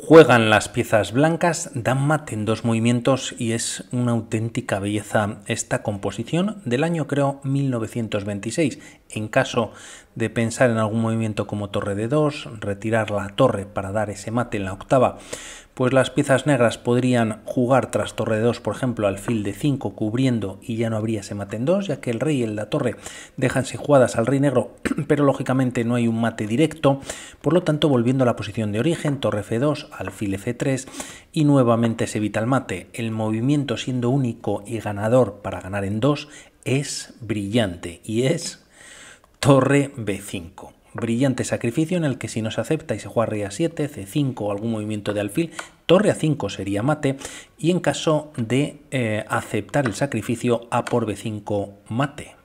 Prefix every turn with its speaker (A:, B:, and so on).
A: Juegan las piezas blancas, dan mate en dos movimientos y es una auténtica belleza esta composición del año creo 1926. En caso de pensar en algún movimiento como torre de 2, retirar la torre para dar ese mate en la octava, pues las piezas negras podrían jugar tras torre de 2, por ejemplo, alfil de 5 cubriendo y ya no habría ese mate en 2, ya que el rey y la torre dejan jugadas al rey negro, pero lógicamente no hay un mate directo, por lo tanto volviendo a la posición de origen, torre f2, alfil f3 y nuevamente se evita el mate. El movimiento siendo único y ganador para ganar en 2 es brillante y es torre b5. Brillante sacrificio en el que si no se acepta y se juega rey a7, c5 o algún movimiento de alfil, torre a5 sería mate y en caso de eh, aceptar el sacrificio a por b5 mate.